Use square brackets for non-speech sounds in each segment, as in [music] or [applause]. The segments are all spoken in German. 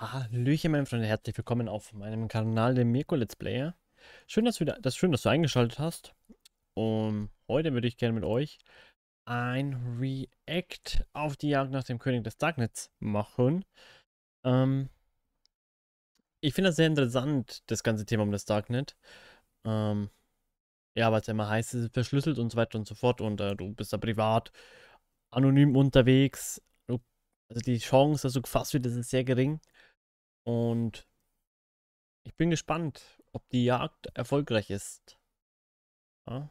Hallöchen, meine Freunde, herzlich willkommen auf meinem Kanal, dem Mirko Let's Player. Schön, dass, du, das, schön, dass du eingeschaltet hast. Und heute würde ich gerne mit euch ein React auf die Jagd nach dem König des Darknets machen. Ähm, ich finde das sehr interessant, das ganze Thema um das Darknet. Ähm, ja, weil es ja immer heißt, es ist verschlüsselt und so weiter und so fort. Und äh, du bist da privat, anonym unterwegs. also die Chance, dass du gefasst wird, ist sehr gering. Und ich bin gespannt, ob die Jagd erfolgreich ist. Ja.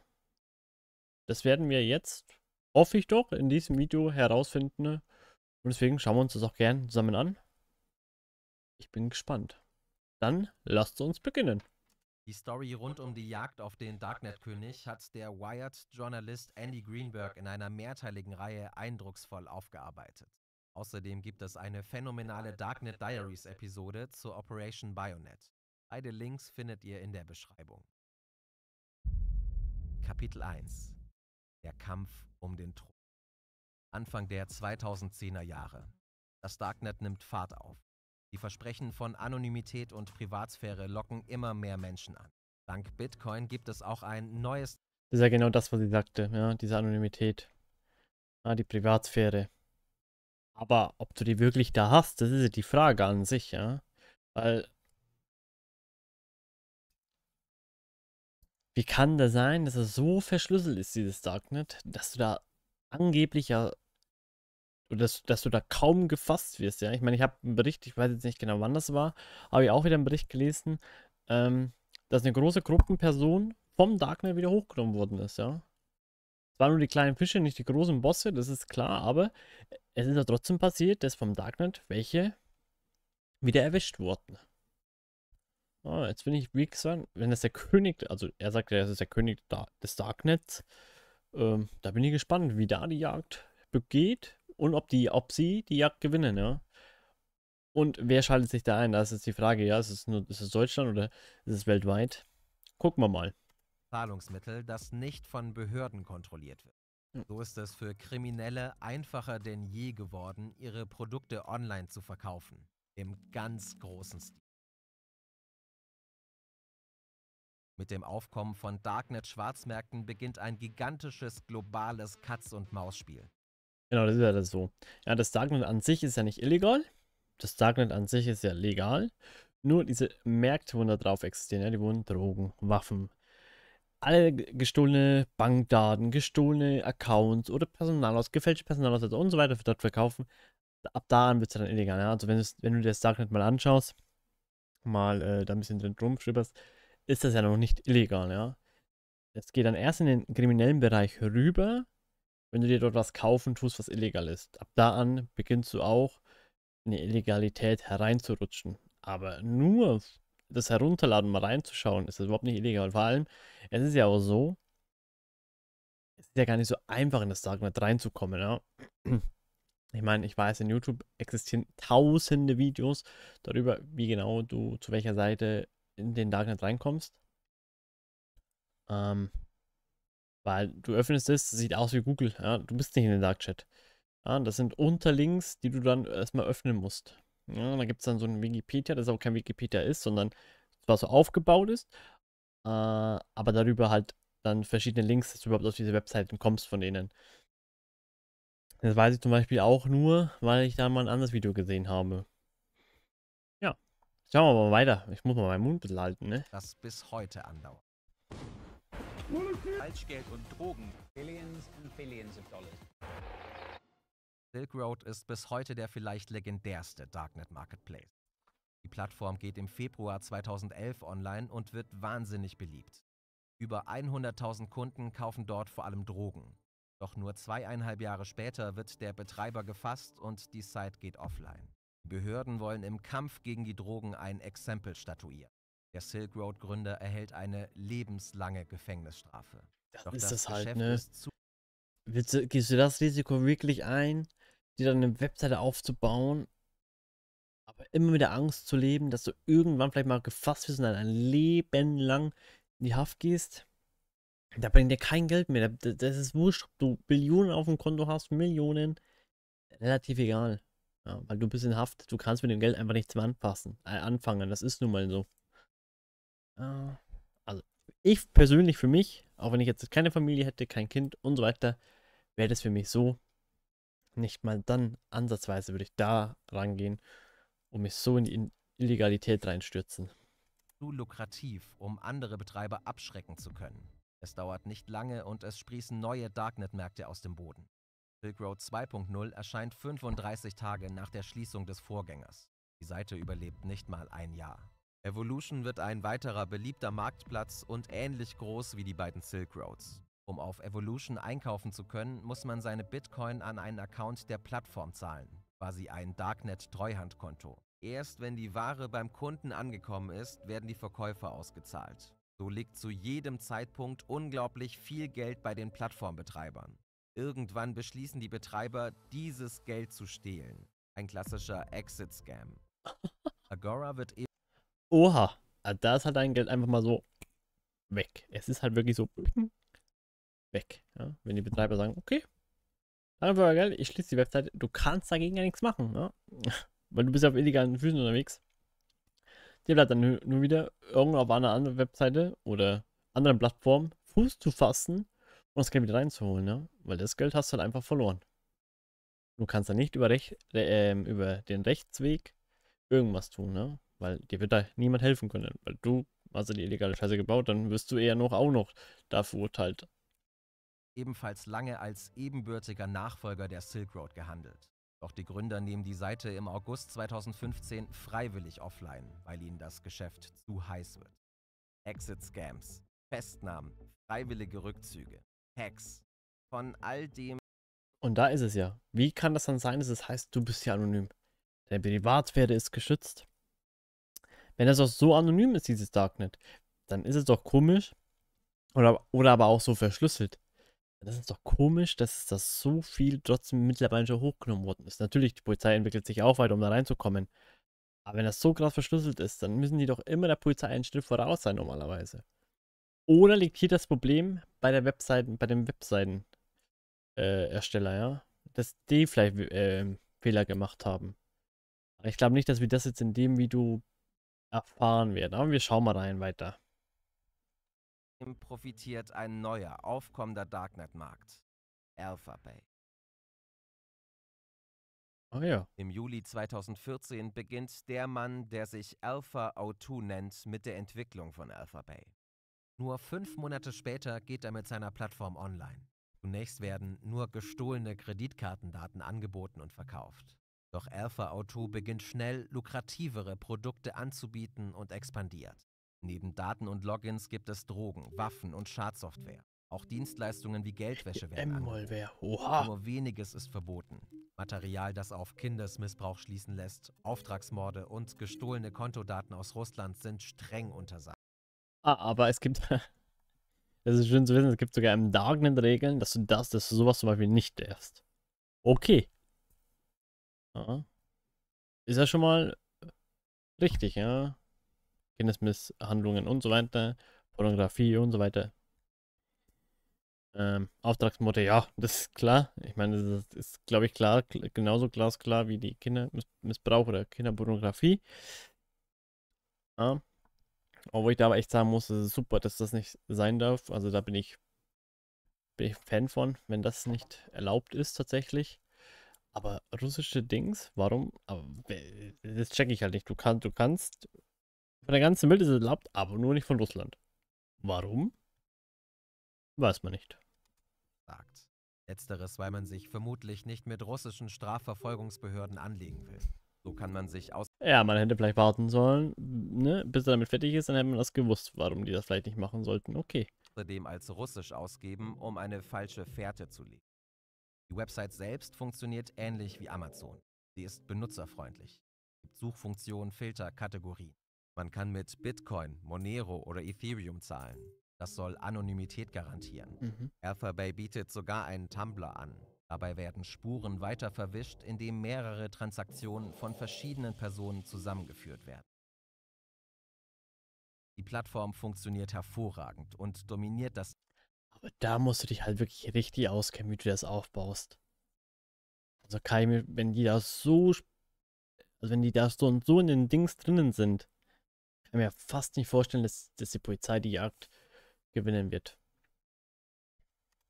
Das werden wir jetzt, hoffe ich doch, in diesem Video herausfinden. Und deswegen schauen wir uns das auch gerne zusammen an. Ich bin gespannt. Dann lasst uns beginnen. Die Story rund um die Jagd auf den Darknet-König hat der Wired-Journalist Andy Greenberg in einer mehrteiligen Reihe eindrucksvoll aufgearbeitet. Außerdem gibt es eine phänomenale Darknet Diaries Episode zur Operation Bayonet. Beide Links findet ihr in der Beschreibung. Kapitel 1 Der Kampf um den Thron Anfang der 2010er Jahre. Das Darknet nimmt Fahrt auf. Die Versprechen von Anonymität und Privatsphäre locken immer mehr Menschen an. Dank Bitcoin gibt es auch ein neues. Das ist ja genau das, was sie sagte, ja, diese Anonymität. Ah, die Privatsphäre. Aber ob du die wirklich da hast, das ist die Frage an sich, ja. Weil. Wie kann das sein, dass es so verschlüsselt ist, dieses Darknet, dass du da angeblich ja. Dass, dass du da kaum gefasst wirst, ja. Ich meine, ich habe einen Bericht, ich weiß jetzt nicht genau, wann das war, habe ich auch wieder einen Bericht gelesen, ähm, dass eine große Gruppenperson vom Darknet wieder hochgenommen worden ist, ja. Zwar nur die kleinen Fische, nicht die großen Bosse, das ist klar, aber es ist ja trotzdem passiert, dass vom Darknet welche wieder erwischt wurden. Oh, jetzt bin ich, wie gesagt, wenn das der König, also er sagt ja, das ist der König des Darknets, ähm, da bin ich gespannt, wie da die Jagd begeht und ob die, ob sie die Jagd gewinnen, ja. Und wer schaltet sich da ein? Das ist die Frage, ja, ist es, nur, ist es Deutschland oder ist es weltweit? Gucken wir mal. Zahlungsmittel, das nicht von Behörden kontrolliert wird. Hm. So ist es für Kriminelle einfacher denn je geworden, ihre Produkte online zu verkaufen. Im ganz großen Stil. Mit dem Aufkommen von Darknet-Schwarzmärkten beginnt ein gigantisches globales Katz-und-Maus-Spiel. Genau, das ist ja das so. Ja, das Darknet an sich ist ja nicht illegal. Das Darknet an sich ist ja legal. Nur diese Märkte, wo da drauf existieren, ja, die wurden Drogen, Waffen, alle gestohlene Bankdaten, gestohlene Accounts oder Personalaus, gefälschte Personalausweise und so weiter dort verkaufen. Ab da an wird es dann illegal. Ja? Also wenn, wenn, du das Darknet mal anschaust, mal äh, da ein bisschen drin rumschribberst, ist das ja noch nicht illegal, ja. Es geht dann erst in den kriminellen Bereich rüber, wenn du dir dort was kaufen tust, was illegal ist. Ab da an beginnst du auch in die Illegalität hereinzurutschen. Aber nur das herunterladen, mal reinzuschauen, ist das überhaupt nicht illegal. Und vor allem, es ist ja auch so, es ist ja gar nicht so einfach, in das Darknet reinzukommen. Ja? [clears throat] Ich meine, ich weiß, in YouTube existieren tausende Videos darüber, wie genau du zu welcher Seite in den Darknet reinkommst. Ähm, weil du öffnest es, sieht aus wie Google. Ja? Du bist nicht in den Darkchat. Ja? Das sind Unterlinks, die du dann erstmal öffnen musst. Ja, da gibt es dann so ein Wikipedia, das auch kein Wikipedia ist, sondern zwar so aufgebaut ist, äh, aber darüber halt dann verschiedene Links, dass du überhaupt auf diese Webseiten kommst von denen. Das weiß ich zum Beispiel auch nur, weil ich da mal ein anderes Video gesehen habe. Ja, schauen wir mal weiter. Ich muss mal meinen Mund halten, ne? Das bis heute andauert. Falschgeld und Drogen. Billions and billions of dollars. Silk Road ist bis heute der vielleicht legendärste Darknet Marketplace. Die Plattform geht im Februar 2011 online und wird wahnsinnig beliebt. Über 100.000 Kunden kaufen dort vor allem Drogen. Doch nur zweieinhalb Jahre später wird der Betreiber gefasst und die Site geht offline. Die Behörden wollen im Kampf gegen die Drogen ein Exempel statuieren. Der Silk Road Gründer erhält eine lebenslange Gefängnisstrafe. Dann Doch ist das, das halt, Geschäft ne? Willst du, gehst du das Risiko wirklich ein? dir dann eine Webseite aufzubauen, aber immer mit der Angst zu leben, dass du irgendwann vielleicht mal gefasst wirst und dann ein Leben lang in die Haft gehst. Da bringt dir kein Geld mehr. Das ist wurscht, ob du Billionen auf dem Konto hast, Millionen. Relativ egal. Ja, weil du bist in Haft, du kannst mit dem Geld einfach nichts mehr anfassen, äh, anfangen. Das ist nun mal so. Äh, also, ich persönlich für mich, auch wenn ich jetzt keine Familie hätte, kein Kind und so weiter, wäre das für mich so, nicht mal dann ansatzweise würde ich da rangehen und mich so in die Illegalität reinstürzen. Zu lukrativ, um andere Betreiber abschrecken zu können. Es dauert nicht lange und es sprießen neue Darknet-Märkte aus dem Boden. Silk Road 2.0 erscheint 35 Tage nach der Schließung des Vorgängers. Die Seite überlebt nicht mal ein Jahr. Evolution wird ein weiterer beliebter Marktplatz und ähnlich groß wie die beiden Silk Roads. Um auf Evolution einkaufen zu können, muss man seine Bitcoin an einen Account der Plattform zahlen, quasi ein Darknet-Treuhandkonto. Erst wenn die Ware beim Kunden angekommen ist, werden die Verkäufer ausgezahlt. So liegt zu jedem Zeitpunkt unglaublich viel Geld bei den Plattformbetreibern. Irgendwann beschließen die Betreiber, dieses Geld zu stehlen. Ein klassischer Exit-Scam. [laughs] Agora wird eben. Oha, ah, da ist halt dein Geld einfach mal so weg. Es ist halt wirklich so weg. Ja? Wenn die Betreiber sagen, okay, einfach geil, ich schließe die Webseite, du kannst dagegen ja nichts machen, ja? Ne? [laughs] weil du bist ja auf illegalen Füßen unterwegs. Dir bleibt dann nur wieder irgendwo auf einer anderen Webseite oder anderen Plattform Fuß zu fassen und das Geld wieder reinzuholen, ja? weil das Geld hast du halt einfach verloren. Du kannst da nicht über, Rech äh, über den Rechtsweg irgendwas tun, ne? weil dir wird da niemand helfen können, weil du hast also die illegale Scheiße gebaut, dann wirst du eher noch auch noch da verurteilt ebenfalls lange als ebenbürtiger Nachfolger der Silk Road gehandelt. Doch die Gründer nehmen die Seite im August 2015 freiwillig offline, weil ihnen das Geschäft zu heiß wird. Exit-Scams, Festnahmen, freiwillige Rückzüge, Hacks. Von all dem. Und da ist es ja. Wie kann das dann sein, dass es heißt, du bist ja anonym? Deine Privatsphäre ist geschützt. Wenn das doch so anonym ist, dieses Darknet, dann ist es doch komisch oder, oder aber auch so verschlüsselt. Das ist doch komisch, dass das so viel trotzdem mittlerweile schon hochgenommen worden ist. Natürlich, die Polizei entwickelt sich auch weiter, um da reinzukommen. Aber wenn das so krass verschlüsselt ist, dann müssen die doch immer der Polizei einen Schritt voraus sein normalerweise. Oder liegt hier das Problem bei der Webseiten, bei dem Webseitenersteller, äh, ja? Dass die vielleicht äh, Fehler gemacht haben. Ich glaube nicht, dass wir das jetzt in dem Video erfahren werden, aber wir schauen mal rein weiter profitiert ein neuer, aufkommender Darknet-Markt. Alpha Bay. Ah ja. Im Juli 2014 beginnt der Mann, der sich Alpha O2 nennt, mit der Entwicklung von Alpha Bay. Nur fünf Monate später geht er mit seiner Plattform online. Zunächst werden nur gestohlene Kreditkartendaten angeboten und verkauft. Doch Alpha O2 beginnt schnell, lukrativere Produkte anzubieten und expandiert. Neben Daten und Logins gibt es Drogen, Waffen und Schadsoftware. Auch Dienstleistungen wie Geldwäsche werden angeboten. Nur weniges ist verboten. Material, das auf Kindesmissbrauch schließen lässt, Auftragsmorde und gestohlene Kontodaten aus Russland sind streng untersagt. Ah, aber es gibt, [laughs] Es ist schön zu wissen, es gibt sogar im Darknet Regeln, dass du das, dass du sowas zum Beispiel nicht darfst. Okay. Aha. Ist ja schon mal richtig, ja. Kindesmisshandlungen und so weiter, Pornografie und so weiter. Ähm, Auftragsmutter, ja, [laughs] das ist klar. Ich meine, das ist, ist glaube ich, klar, genauso glasklar wie die Kindermissbrauch oder Kinderpornografie. Ja. Obwohl ich da aber echt sagen muss, es ist super, dass das nicht sein darf. Also da bin ich, bin ich Fan von, wenn das nicht erlaubt ist tatsächlich. Aber russische Dings, warum? Aber das checke ich halt nicht. Du kannst, du kannst von der ganzen Welt ist es erlaubt, aber nur nicht von Russland. Warum? Weiß man nicht. Sagt. Letzteres, weil man sich vermutlich nicht mit russischen Strafverfolgungsbehörden anlegen will. So kann man sich aus. Ja, man hätte vielleicht warten sollen, ne? bis er damit fertig ist, dann hätte man das gewusst, warum die das vielleicht nicht machen sollten. Okay. Außerdem als russisch ausgeben, um eine falsche Fährte zu legen. Die Website selbst funktioniert ähnlich wie Amazon. Sie ist benutzerfreundlich. Suchfunktion, Filter, Kategorien. Man kann mit Bitcoin, Monero oder Ethereum zahlen. Das soll Anonymität garantieren. Mhm. Alphabay bietet sogar einen Tumblr an. Dabei werden Spuren weiter verwischt, indem mehrere Transaktionen von verschiedenen Personen zusammengeführt werden. Die Plattform funktioniert hervorragend und dominiert das. Aber da musst du dich halt wirklich richtig auskennen, wie du das aufbaust. Also kann wenn die da so, also wenn die da so und so in den Dings drinnen sind, ich kann mir fast nicht vorstellen, dass, dass die Polizei die Jagd gewinnen wird.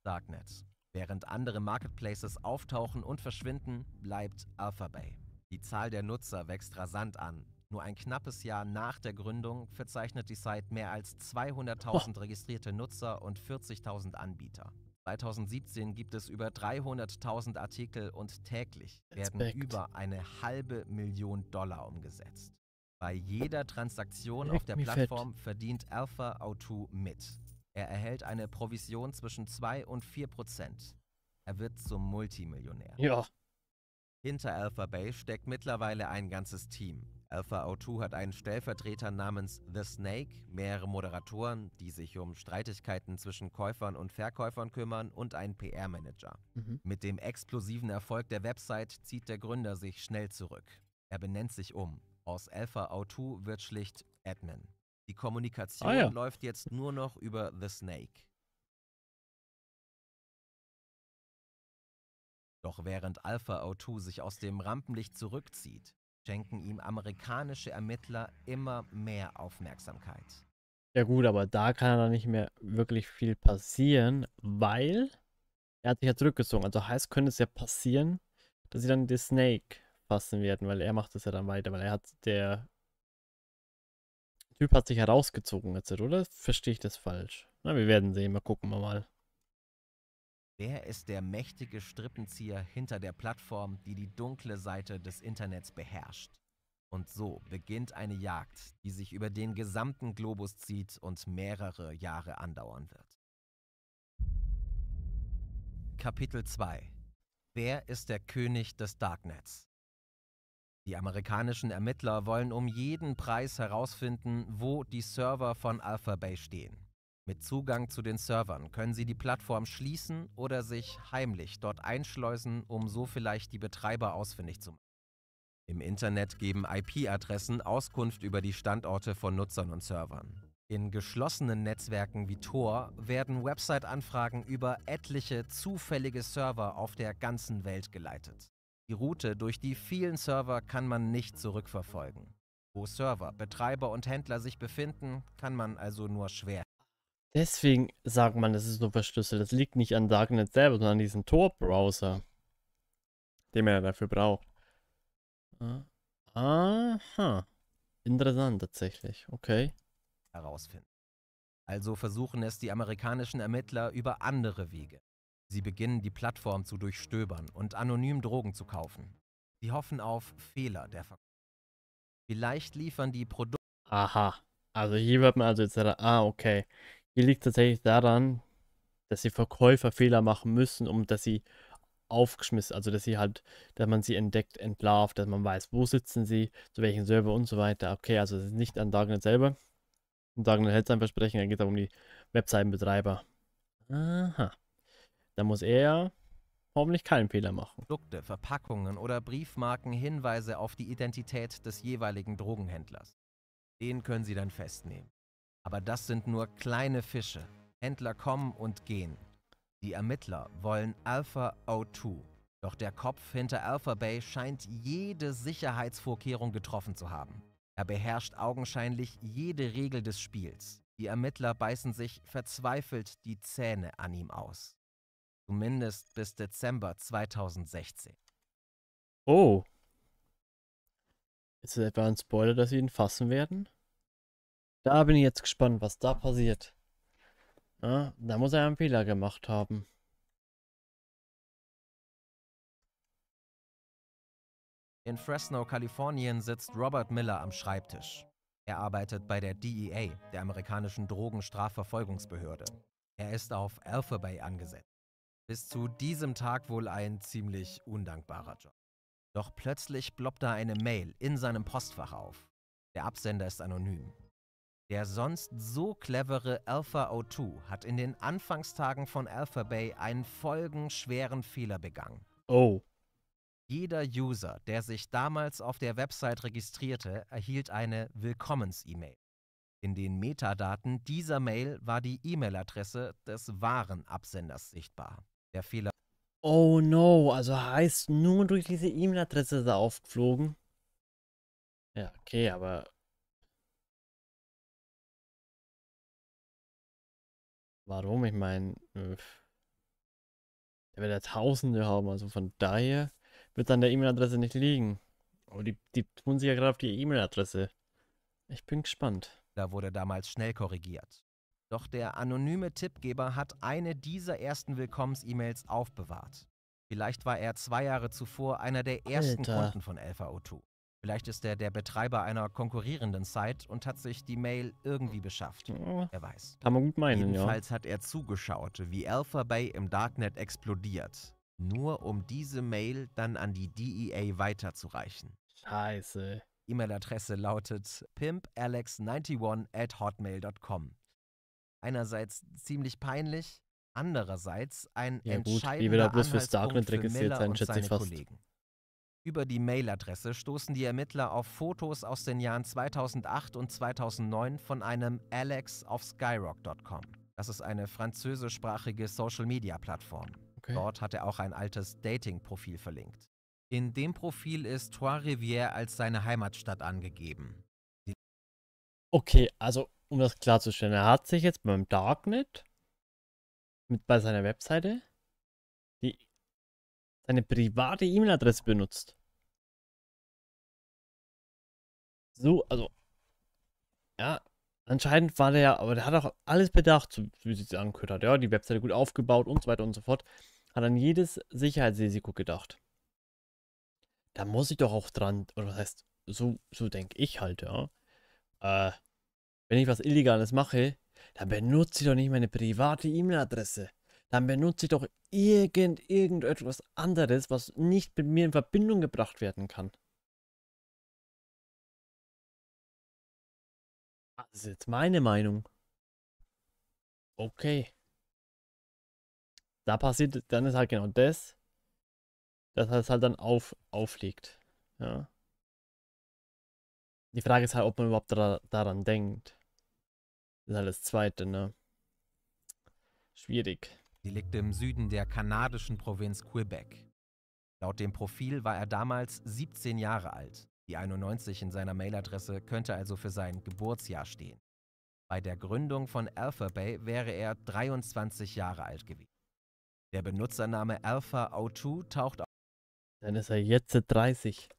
Darknet. Während andere Marketplaces auftauchen und verschwinden, bleibt Alphabay. Die Zahl der Nutzer wächst rasant an. Nur ein knappes Jahr nach der Gründung verzeichnet die Site mehr als 200.000 oh. registrierte Nutzer und 40.000 Anbieter. 2017 gibt es über 300.000 Artikel und täglich werden über eine halbe Million Dollar umgesetzt. Bei jeder Transaktion Leck auf der Plattform fett. verdient Alpha Auto mit. Er erhält eine Provision zwischen 2 und 4 Prozent. Er wird zum Multimillionär. Ja. Hinter Alpha Bay steckt mittlerweile ein ganzes Team. Alpha Auto hat einen Stellvertreter namens The Snake, mehrere Moderatoren, die sich um Streitigkeiten zwischen Käufern und Verkäufern kümmern und einen PR-Manager. Mhm. Mit dem explosiven Erfolg der Website zieht der Gründer sich schnell zurück. Er benennt sich um. Aus Alpha O2 wird schlicht Admin. Die Kommunikation ah, ja. läuft jetzt nur noch über The Snake. Doch während Alpha O2 sich aus dem Rampenlicht zurückzieht, schenken ihm amerikanische Ermittler immer mehr Aufmerksamkeit. Ja gut, aber da kann dann nicht mehr wirklich viel passieren, weil er hat sich ja zurückgezogen. Also heißt, könnte es ja passieren, dass sie dann The Snake fassen werden, weil er macht das ja dann weiter, weil er hat der Typ hat sich herausgezogen jetzt, oder? Verstehe ich das falsch? Na, wir werden sehen, mal gucken wir mal. Wer ist der mächtige Strippenzieher hinter der Plattform, die die dunkle Seite des Internets beherrscht? Und so beginnt eine Jagd, die sich über den gesamten Globus zieht und mehrere Jahre andauern wird. Kapitel 2 Wer ist der König des Darknets? Die amerikanischen Ermittler wollen um jeden Preis herausfinden, wo die Server von Alphabay stehen. Mit Zugang zu den Servern können sie die Plattform schließen oder sich heimlich dort einschleusen, um so vielleicht die Betreiber ausfindig zu machen. Im Internet geben IP-Adressen Auskunft über die Standorte von Nutzern und Servern. In geschlossenen Netzwerken wie Tor werden Website-Anfragen über etliche zufällige Server auf der ganzen Welt geleitet. Die Route durch die vielen Server kann man nicht zurückverfolgen. Wo Server, Betreiber und Händler sich befinden, kann man also nur schwer. Deswegen sagt man, es ist nur verschlüsselt. Das liegt nicht an Darknet selber, sondern an diesem Tor-Browser, den man dafür braucht. Ah, aha. Interessant tatsächlich. Okay. Herausfinden. Also versuchen es die amerikanischen Ermittler über andere Wege. Sie beginnen die Plattform zu durchstöbern und anonym Drogen zu kaufen. Sie hoffen auf Fehler der Verkäufer. Vielleicht liefern die Produkte. Aha, also hier wird man also jetzt ah, okay. Hier liegt tatsächlich daran, dass die Verkäufer Fehler machen müssen, um dass sie aufgeschmissen, also dass sie halt, dass man sie entdeckt, entlarvt, dass man weiß, wo sitzen sie, zu welchem Server und so weiter. Okay, also es ist nicht an Darknet selber. Und Darknet hält sein Versprechen, da geht es um die Webseitenbetreiber. Aha. Da muss er hoffentlich keinen Fehler machen. Produkte, Verpackungen oder Briefmarken Hinweise auf die Identität des jeweiligen Drogenhändlers. Den können Sie dann festnehmen. Aber das sind nur kleine Fische. Händler kommen und gehen. Die Ermittler wollen Alpha O2. Doch der Kopf hinter Alpha Bay scheint jede Sicherheitsvorkehrung getroffen zu haben. Er beherrscht augenscheinlich jede Regel des Spiels. Die Ermittler beißen sich verzweifelt die Zähne an ihm aus. Zumindest bis Dezember 2016. Oh. Ist es etwa ein Spoiler, dass sie ihn fassen werden? Da bin ich jetzt gespannt, was da passiert. Na, da muss er einen Fehler gemacht haben. In Fresno, Kalifornien sitzt Robert Miller am Schreibtisch. Er arbeitet bei der DEA, der amerikanischen Drogenstrafverfolgungsbehörde. Er ist auf Alpha Bay angesetzt. Bis zu diesem Tag wohl ein ziemlich undankbarer Job. Doch plötzlich ploppt da eine Mail in seinem Postfach auf. Der Absender ist anonym. Der sonst so clevere AlphaO2 hat in den Anfangstagen von Alpha Bay einen folgenschweren Fehler begangen. Oh. Jeder User, der sich damals auf der Website registrierte, erhielt eine Willkommens-E-Mail. In den Metadaten dieser Mail war die E-Mail-Adresse des wahren Absenders sichtbar der Fehler. Oh no, also heißt nur durch diese E-Mail-Adresse ist er aufgeflogen. Ja, okay, aber. Warum? Ich meine, äh, der wird ja Tausende haben, also von daher wird an der E-Mail-Adresse nicht liegen. Aber die, die tun sich ja gerade auf die E-Mail-Adresse. Ich bin gespannt. Da wurde damals schnell korrigiert. Doch der anonyme Tippgeber hat eine dieser ersten Willkommens-E-Mails aufbewahrt. Vielleicht war er zwei Jahre zuvor einer der ersten Alter. Kunden von Alpha o 2 Vielleicht ist er der Betreiber einer konkurrierenden Site und hat sich die Mail irgendwie beschafft. Ja, er weiß. Kann man gut meinen, Jedenfalls ja. hat er zugeschaut, wie Alpha Bay im Darknet explodiert. Nur um diese Mail dann an die DEA weiterzureichen. Scheiße. E-Mail-Adresse lautet pimpalex91 at hotmail.com einerseits ziemlich peinlich, andererseits ein ja, gut, wieder bloß für, Starknet für Miller sein, und seine Kollegen. Über die Mailadresse stoßen die Ermittler auf Fotos aus den Jahren 2008 und 2009 von einem Alex auf skyrock.com. Das ist eine französischsprachige Social-Media-Plattform. Okay. Dort hat er auch ein altes Dating-Profil verlinkt. In dem Profil ist Trois-Rivières als seine Heimatstadt angegeben. Okay, also um das klarzustellen, er hat sich jetzt beim Darknet mit bei seiner Webseite die, seine private E-Mail-Adresse benutzt. So, also, ja, anscheinend war der ja, aber der hat auch alles bedacht, so wie sie es angehört hat. Ja, die Webseite gut aufgebaut und so weiter und so fort. Hat an jedes Sicherheitsrisiko gedacht. Da muss ich doch auch dran, oder das heißt, so, so denke ich halt, ja. Äh, wenn ich was Illegales mache, dann benutze ich doch nicht meine private E-Mail-Adresse. Dann benutze ich doch irgend, irgendetwas anderes, was nicht mit mir in Verbindung gebracht werden kann. Das ist jetzt meine Meinung. Okay. Da passiert, dann ist halt genau das, dass es halt dann auf, auflegt. Ja. Die Frage ist halt, ob man überhaupt da, daran denkt. Halt das ist alles Zweite, ne? Schwierig. Sie liegt im Süden der kanadischen Provinz Quebec. Laut dem Profil war er damals 17 Jahre alt. Die 91 in seiner Mailadresse könnte also für sein Geburtsjahr stehen. Bei der Gründung von Alpha Bay wäre er 23 Jahre alt gewesen. Der Benutzername Alpha O2 taucht auf. Dann ist er jetzt 30.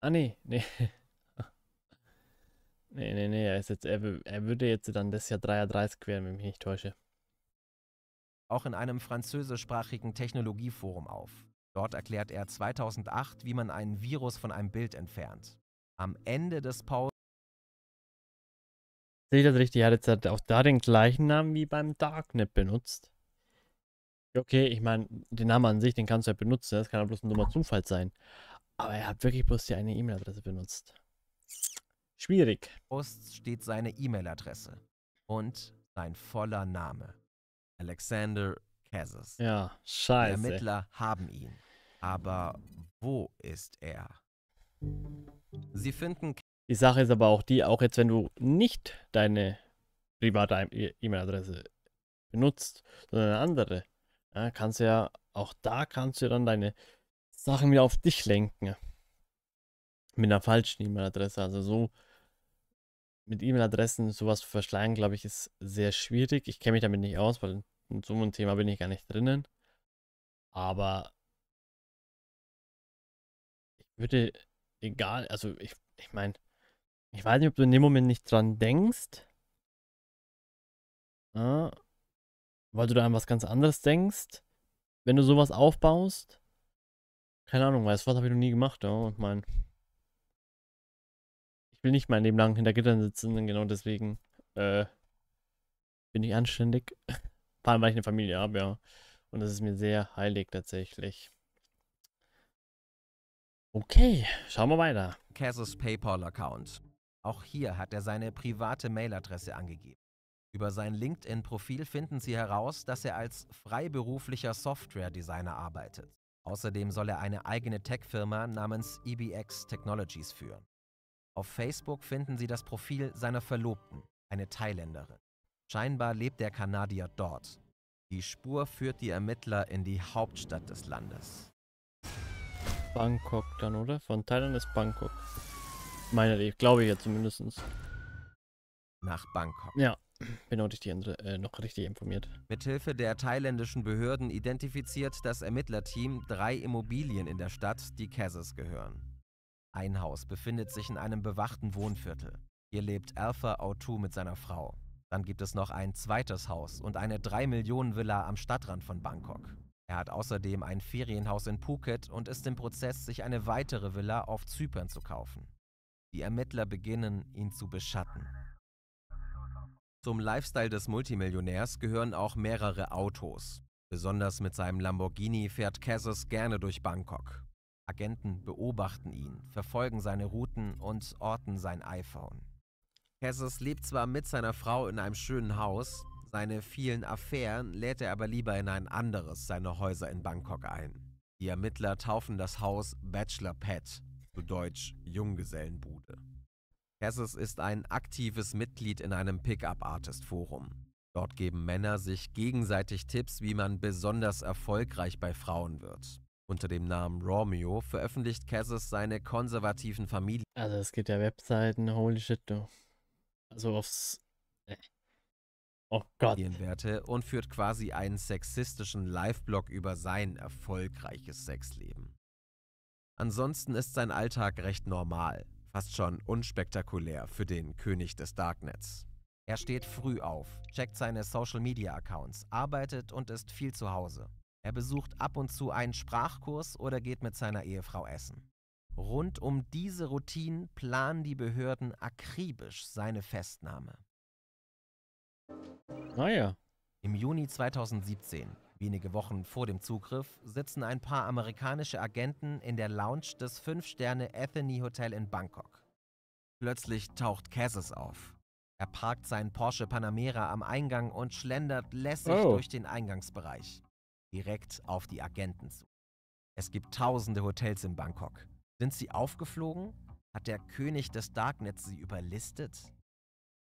Ah nee, nee. Nee, nee, nee, er, ist jetzt, er, er würde jetzt dann das Jahr 33 werden, wenn ich mich nicht täusche. Auch in einem französischsprachigen Technologieforum auf. Dort erklärt er 2008, wie man einen Virus von einem Bild entfernt. Am Ende des Pausen. Sehe ich das richtig? Er hat jetzt halt auch da den gleichen Namen wie beim Darknet benutzt. Okay, ich meine, den Namen an sich, den kannst du ja halt benutzen, ne? das kann ja bloß ein dummer Zufall sein. Aber er hat wirklich bloß die eine E-Mail-Adresse benutzt. Schwierig. Post steht seine E-Mail-Adresse und sein voller Name. Alexander Cassis. Ja, scheiße. Die Ermittler haben ihn. Aber wo ist er? Sie finden. Die Sache ist aber auch die, auch jetzt, wenn du nicht deine private e- E-Mail-Adresse benutzt, sondern eine andere, ja, kannst du ja, auch da kannst du dann deine Sachen wieder auf dich lenken. Mit einer falschen E-Mail-Adresse. Also so mit E-Mail-Adressen sowas zu verschlagen, glaube ich, ist sehr schwierig. Ich kenne mich damit nicht aus, weil in so einem Thema bin ich gar nicht drinnen. Aber ich würde, egal, also ich, ich meine, ich weiß nicht, ob du in dem Moment nicht dran denkst. Ja, ne, weil du da an was ganz anderes denkst, wenn du sowas aufbaust. Keine Ahnung, weißt du was, habe ich noch nie gemacht, ja, und mein will nicht mein Leben lang hinter Gittern sitzen, genau deswegen äh, bin ich anständig. [laughs] Vor allem, weil ich eine Familie habe, ja. Und das ist mir sehr heilig tatsächlich. Okay, schauen wir weiter. Casus PayPal-Account. Auch hier hat er seine private Mailadresse angegeben. Über sein LinkedIn-Profil finden Sie heraus, dass er als freiberuflicher Software-Designer arbeitet. Außerdem soll er eine eigene Tech-Firma namens EBX Technologies führen. Auf Facebook finden sie das Profil seiner Verlobten, eine Thailänderin. Scheinbar lebt der Kanadier dort. Die Spur führt die Ermittler in die Hauptstadt des Landes. Bangkok dann, oder? Von Thailand ist Bangkok. Meine ich, glaube ich ja zumindest. Nach Bangkok. Ja, bin auch richtig, äh, noch richtig informiert. Mithilfe der thailändischen Behörden identifiziert das Ermittlerteam drei Immobilien in der Stadt, die Cassis gehören. Ein Haus befindet sich in einem bewachten Wohnviertel. Hier lebt Alpha O2 mit seiner Frau. Dann gibt es noch ein zweites Haus und eine 3-Millionen-Villa am Stadtrand von Bangkok. Er hat außerdem ein Ferienhaus in Phuket und ist im Prozess, sich eine weitere Villa auf Zypern zu kaufen. Die Ermittler beginnen, ihn zu beschatten. Zum Lifestyle des Multimillionärs gehören auch mehrere Autos. Besonders mit seinem Lamborghini fährt Cassus gerne durch Bangkok. Agenten beobachten ihn, verfolgen seine Routen und orten sein iPhone. Cassis lebt zwar mit seiner Frau in einem schönen Haus, seine vielen Affären lädt er aber lieber in ein anderes seiner Häuser in Bangkok ein. Die Ermittler taufen das Haus Bachelor Pet, zu Deutsch Junggesellenbude. Cassis ist ein aktives Mitglied in einem Pickup-Artist-Forum. Dort geben Männer sich gegenseitig Tipps, wie man besonders erfolgreich bei Frauen wird. Unter dem Namen Romeo veröffentlicht Cassis seine konservativen Familien. Also es gibt ja Webseiten, holy shit, du. Also aufs. Äh, oh Gott. und führt quasi einen sexistischen Live-Blog über sein erfolgreiches Sexleben. Ansonsten ist sein Alltag recht normal, fast schon unspektakulär für den König des Darknets. Er steht früh auf, checkt seine Social-Media-Accounts, arbeitet und ist viel zu Hause. Er besucht ab und zu einen Sprachkurs oder geht mit seiner Ehefrau essen. Rund um diese Routinen planen die Behörden akribisch seine Festnahme. Ah ja. Im Juni 2017, wenige Wochen vor dem Zugriff, sitzen ein paar amerikanische Agenten in der Lounge des 5-Sterne Atheny Hotel in Bangkok. Plötzlich taucht Cassis auf. Er parkt seinen Porsche Panamera am Eingang und schlendert lässig oh. durch den Eingangsbereich direkt auf die Agenten zu. Es gibt tausende Hotels in Bangkok. Sind sie aufgeflogen? Hat der König des Darknets sie überlistet?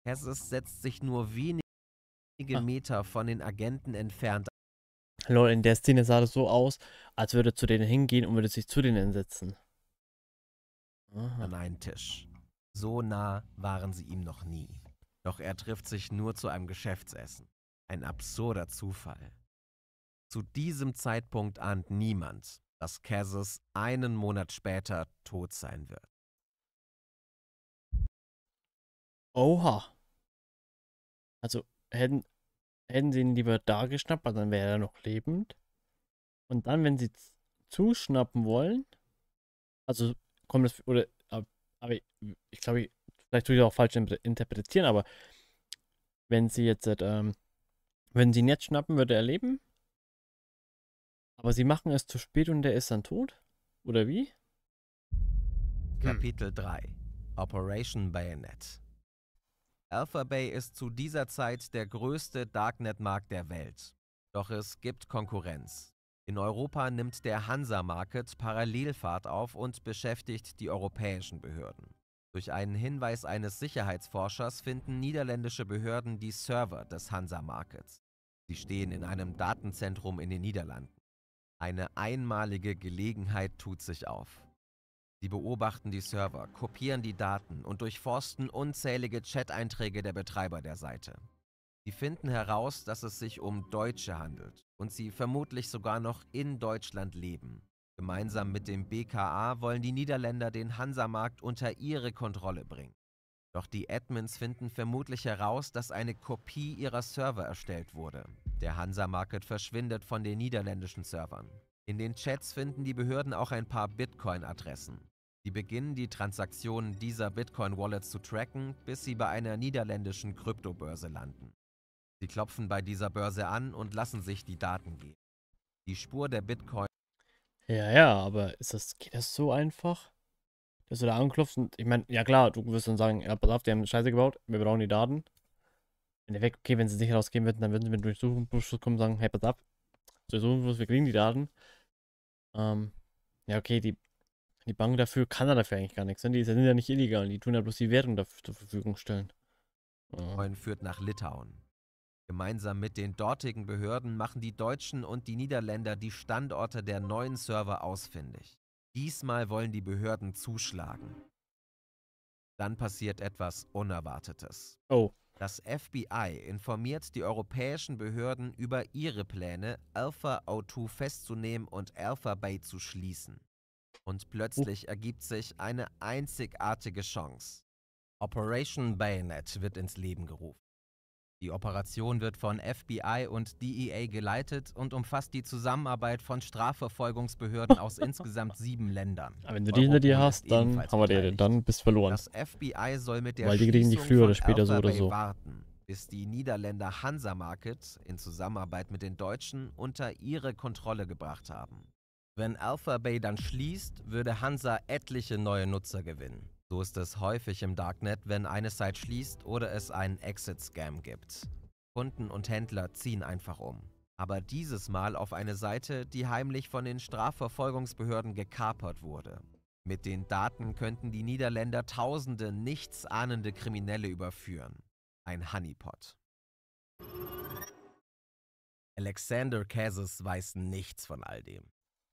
Hesses setzt sich nur wenige ah. Meter von den Agenten entfernt. Lol, in der Szene sah das so aus, als würde zu denen hingehen und würde sich zu denen setzen. An einen Tisch. So nah waren sie ihm noch nie. Doch er trifft sich nur zu einem Geschäftsessen. Ein absurder Zufall. Zu diesem Zeitpunkt ahnt niemand, dass Cassis einen Monat später tot sein wird. Oha. Also hätten, hätten sie ihn lieber da geschnappt, dann wäre er noch lebend. Und dann, wenn sie zuschnappen wollen, also kommt das, oder, äh, aber ich, ich glaube, vielleicht tue ich auch falsch interpretieren, aber wenn sie jetzt, ähm, wenn sie ihn jetzt schnappen, würde er leben. Aber sie machen es zu spät und der ist dann tot? Oder wie? Hm. Kapitel 3 Operation Bayonet Alpha Bay ist zu dieser Zeit der größte Darknet-Markt der Welt. Doch es gibt Konkurrenz. In Europa nimmt der Hansa Market Parallelfahrt auf und beschäftigt die europäischen Behörden. Durch einen Hinweis eines Sicherheitsforschers finden niederländische Behörden die Server des Hansa Markets. Sie stehen in einem Datenzentrum in den Niederlanden. Eine einmalige Gelegenheit tut sich auf. Sie beobachten die Server, kopieren die Daten und durchforsten unzählige Chat-Einträge der Betreiber der Seite. Sie finden heraus, dass es sich um Deutsche handelt und sie vermutlich sogar noch in Deutschland leben. Gemeinsam mit dem BKA wollen die Niederländer den Hansa-Markt unter ihre Kontrolle bringen. Doch die Admins finden vermutlich heraus, dass eine Kopie ihrer Server erstellt wurde. Der Hansa Market verschwindet von den niederländischen Servern. In den Chats finden die Behörden auch ein paar Bitcoin-Adressen. Sie beginnen die Transaktionen dieser Bitcoin-Wallets zu tracken, bis sie bei einer niederländischen Kryptobörse landen. Sie klopfen bei dieser Börse an und lassen sich die Daten geben. Die Spur der Bitcoin. Ja, ja, aber ist das, geht das so einfach? dass du da anklopfst und ich meine, ja klar, du wirst dann sagen, ja, pass auf, die haben Scheiße gebaut, wir brauchen die Daten. Wenn der Weg, okay, wenn sie nicht rausgehen würden, dann würden sie mit Durchsuchungsbeschluss kommen und sagen, hey, pass auf, Durchsuchungsbeschluss, wir kriegen die Daten. Ähm, ja, okay, die, die Bank dafür kann da dafür eigentlich gar nichts, denn ne? die sind ja nicht illegal, die tun ja bloß die Währung dafür zur Verfügung stellen. Freund ja. führt nach Litauen. Gemeinsam mit den dortigen Behörden machen die Deutschen und die Niederländer die Standorte der neuen Server ausfindig. Diesmal wollen die Behörden zuschlagen. Dann passiert etwas Unerwartetes. Oh. Das FBI informiert die europäischen Behörden über ihre Pläne, Alpha O2 festzunehmen und Alpha Bay zu schließen. Und plötzlich oh. ergibt sich eine einzigartige Chance. Operation Bayonet wird ins Leben gerufen. Die Operation wird von FBI und DEA geleitet und umfasst die Zusammenarbeit von Strafverfolgungsbehörden aus [laughs] insgesamt sieben Ländern. Aber ah, wenn du die hinter dir hast, dann haben wir die, dann bist du verloren. Das FBI soll mit der Weil die kriegen die früher oder später so oder so. Warten, bis die Niederländer Hansa Market in Zusammenarbeit mit den Deutschen unter ihre Kontrolle gebracht haben. Wenn Alpha Bay dann schließt, würde Hansa etliche neue Nutzer gewinnen. So ist es häufig im Darknet, wenn eine Site schließt oder es einen Exit-Scam gibt. Kunden und Händler ziehen einfach um. Aber dieses Mal auf eine Seite, die heimlich von den Strafverfolgungsbehörden gekapert wurde. Mit den Daten könnten die Niederländer tausende nichtsahnende Kriminelle überführen. Ein Honeypot. Alexander Cassis weiß nichts von all dem.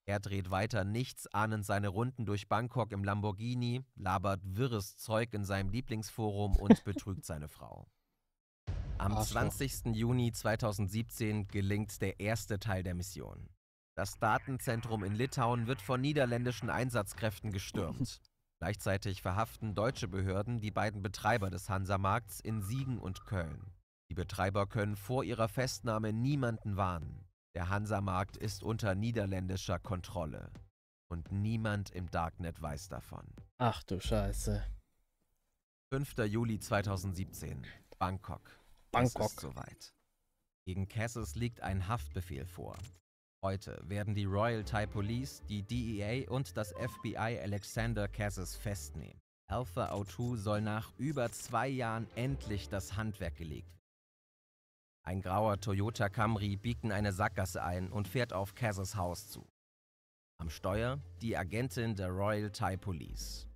Er dreht weiter nichts ahnend seine Runden durch Bangkok im Lamborghini, labert wirres Zeug in seinem Lieblingsforum und [laughs] betrügt seine Frau. Am Arschloch. 20. Juni 2017 gelingt der erste Teil der Mission. Das Datenzentrum in Litauen wird von niederländischen Einsatzkräften gestürmt. [laughs] Gleichzeitig verhaften deutsche Behörden die beiden Betreiber des Hansa-Markts in Siegen und Köln. Die Betreiber können vor ihrer Festnahme niemanden warnen. Der Hansa-Markt ist unter niederländischer Kontrolle. Und niemand im Darknet weiß davon. Ach du Scheiße. 5. Juli 2017. Bangkok. Bangkok. Es ist soweit. Gegen Cassis liegt ein Haftbefehl vor. Heute werden die Royal Thai Police, die DEA und das FBI Alexander Cassis festnehmen. Alpha O2 soll nach über zwei Jahren endlich das Handwerk gelegt werden. Ein grauer Toyota Camry biegt in eine Sackgasse ein und fährt auf Cassers Haus zu. Am Steuer die Agentin der Royal Thai Police.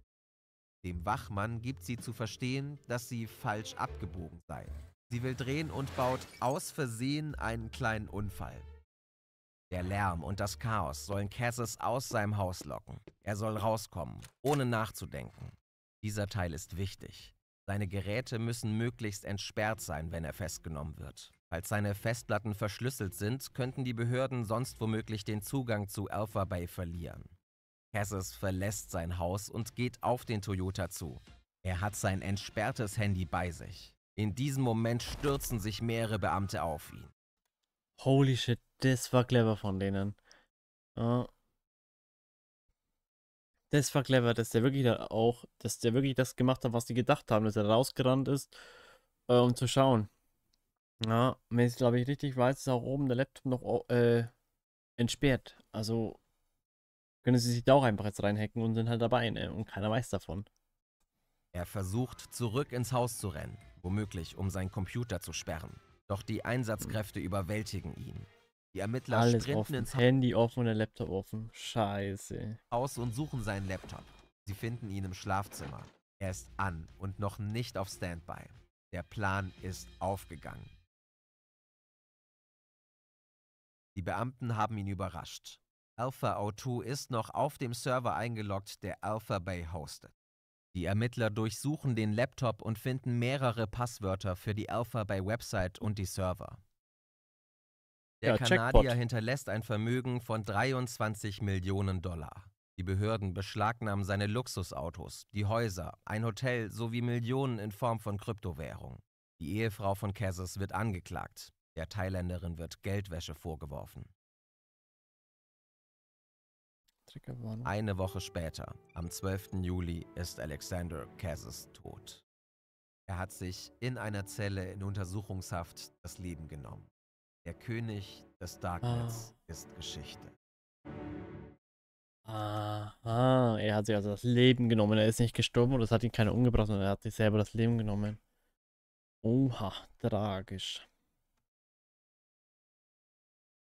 Dem Wachmann gibt sie zu verstehen, dass sie falsch abgebogen sei. Sie will drehen und baut aus Versehen einen kleinen Unfall. Der Lärm und das Chaos sollen Cassis aus seinem Haus locken. Er soll rauskommen, ohne nachzudenken. Dieser Teil ist wichtig. Seine Geräte müssen möglichst entsperrt sein, wenn er festgenommen wird. Als seine Festplatten verschlüsselt sind, könnten die Behörden sonst womöglich den Zugang zu Alpha Bay verlieren. Cassis verlässt sein Haus und geht auf den Toyota zu. Er hat sein entsperrtes Handy bei sich. In diesem Moment stürzen sich mehrere Beamte auf ihn. Holy shit, das war clever von denen. Oh. Das war clever, dass der wirklich auch, dass der wirklich das gemacht hat, was die gedacht haben, dass er rausgerannt ist, äh, um zu schauen. Ja, wenn ich glaube ich richtig weiß, ist auch oben der Laptop noch äh, entsperrt. Also können sie sich da auch einfach jetzt reinhacken und sind halt dabei, ne? Und keiner weiß davon. Er versucht, zurück ins Haus zu rennen, womöglich, um seinen Computer zu sperren. Doch die Einsatzkräfte mhm. überwältigen ihn. Die Ermittler Alles sprinten offen. ins Handy offen und der Laptop offen. Scheiße. Aus und suchen seinen Laptop. Sie finden ihn im Schlafzimmer. Er ist an und noch nicht auf Standby. Der Plan ist aufgegangen. Die Beamten haben ihn überrascht. Alpha O2 ist noch auf dem Server eingeloggt, der Alpha Bay hostet. Die Ermittler durchsuchen den Laptop und finden mehrere Passwörter für die Alpha Bay Website und die Server. Der ja, Kanadier Checkpot. hinterlässt ein Vermögen von 23 Millionen Dollar. Die Behörden beschlagnahmen seine Luxusautos, die Häuser, ein Hotel sowie Millionen in Form von Kryptowährung. Die Ehefrau von Cassis wird angeklagt. Der Thailänderin wird Geldwäsche vorgeworfen. Eine Woche später, am 12. Juli, ist Alexander Cassis tot. Er hat sich in einer Zelle in Untersuchungshaft das Leben genommen. Der König des Darknets ah. ist Geschichte. Aha, er hat sich also das Leben genommen. Er ist nicht gestorben oder es hat ihn keiner umgebracht, sondern er hat sich selber das Leben genommen. Oha, tragisch.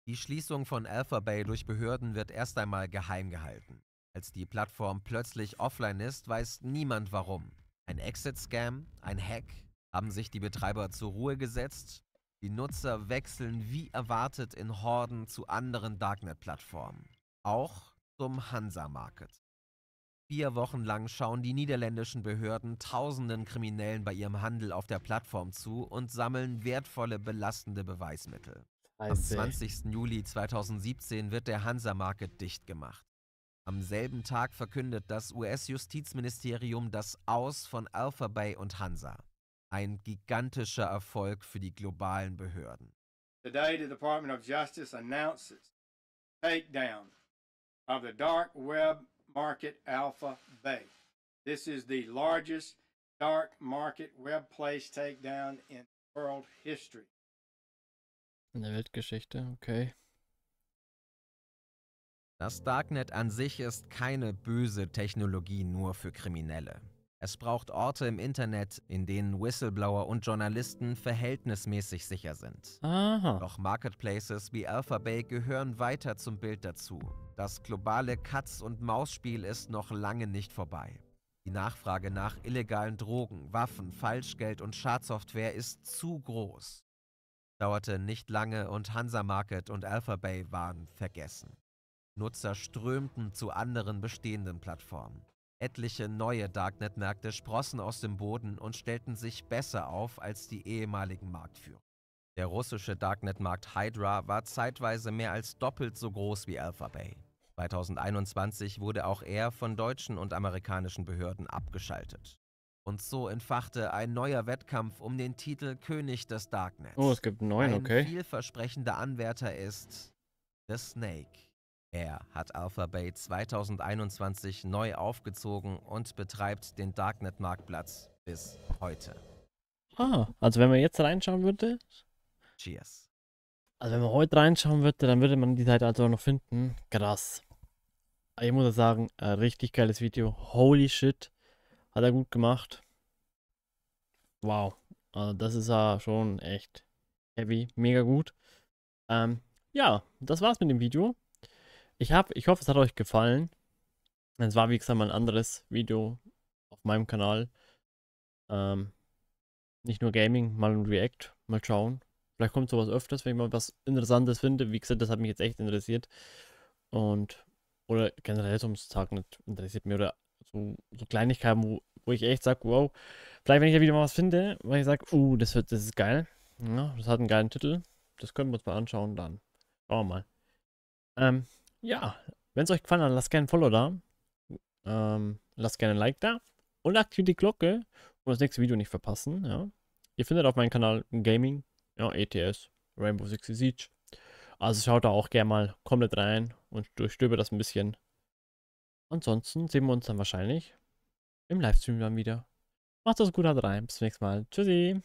Die Schließung von Alpha Bay durch Behörden wird erst einmal geheim gehalten. Als die Plattform plötzlich offline ist, weiß niemand warum. Ein Exit-Scam, ein Hack, haben sich die Betreiber zur Ruhe gesetzt. Die Nutzer wechseln wie erwartet in Horden zu anderen Darknet-Plattformen. Auch zum Hansa-Market. Vier Wochen lang schauen die niederländischen Behörden tausenden Kriminellen bei ihrem Handel auf der Plattform zu und sammeln wertvolle belastende Beweismittel. Am 20. Juli 2017 wird der Hansa Market dicht gemacht. Am selben Tag verkündet das US-Justizministerium das Aus von Alpha Bay und Hansa. Ein gigantischer Erfolg für die globalen Behörden. Today the Department of Justice announces takedown of the dark web market Alpha Bay. This is the largest dark market web place takedown in world history. In der Weltgeschichte, okay. Das Darknet an sich ist keine böse Technologie nur für Kriminelle. Es braucht Orte im Internet, in denen Whistleblower und Journalisten verhältnismäßig sicher sind. Aha. Doch Marketplaces wie Alphabay gehören weiter zum Bild dazu. Das globale Katz-und-Maus-Spiel ist noch lange nicht vorbei. Die Nachfrage nach illegalen Drogen, Waffen, Falschgeld und Schadsoftware ist zu groß. Dauerte nicht lange und Hansa Market und Alpha Bay waren vergessen. Nutzer strömten zu anderen bestehenden Plattformen. Etliche neue Darknet-Märkte sprossen aus dem Boden und stellten sich besser auf als die ehemaligen Marktführer. Der russische Darknet-Markt Hydra war zeitweise mehr als doppelt so groß wie Alphabay. 2021 wurde auch er von deutschen und amerikanischen Behörden abgeschaltet. Und so entfachte ein neuer Wettkampf um den Titel König des Darknets. Oh, es gibt einen neuen, ein okay. Ein vielversprechender Anwärter ist The Snake. Er hat Alphabet 2021 neu aufgezogen und betreibt den Darknet-Marktplatz bis heute. Ah, also wenn man jetzt reinschauen würde. Cheers. Also wenn man heute reinschauen würde, dann würde man die Seite also noch finden. Krass. Ich muss sagen, richtig geiles Video. Holy shit. Hat er gut gemacht. Wow. Also das ist ja schon echt heavy. Mega gut. Ähm, ja, das war's mit dem Video. Ich, hab, ich hoffe, es hat euch gefallen. Es war, wie gesagt, mal ein anderes Video auf meinem Kanal. Ähm, nicht nur Gaming, mal ein React. Mal schauen. Vielleicht kommt sowas öfters, wenn ich mal was Interessantes finde. Wie gesagt, das hat mich jetzt echt interessiert. Und, oder generell zum Tag interessiert mir oder so, so Kleinigkeiten, wo wo ich echt sage, wow, vielleicht wenn ich da wieder mal was finde, weil ich sage, uh, das, wird, das ist geil. Ja, das hat einen geilen Titel. Das können wir uns mal anschauen dann. Schauen wir mal. Ähm, ja, wenn es euch gefallen hat, lasst gerne ein Follow da. Ähm, lasst gerne ein Like da. Und aktiviert die Glocke, um das nächste Video nicht verpassen. Ja. Ihr findet auf meinem Kanal Gaming, ja, ETS, Rainbow Six Siege. Also schaut da auch gerne mal komplett rein und durchstöbe das ein bisschen. Ansonsten sehen wir uns dann wahrscheinlich im Livestream dann wieder. Macht es also gut, haut rein. Bis zum nächsten Mal. Tschüssi.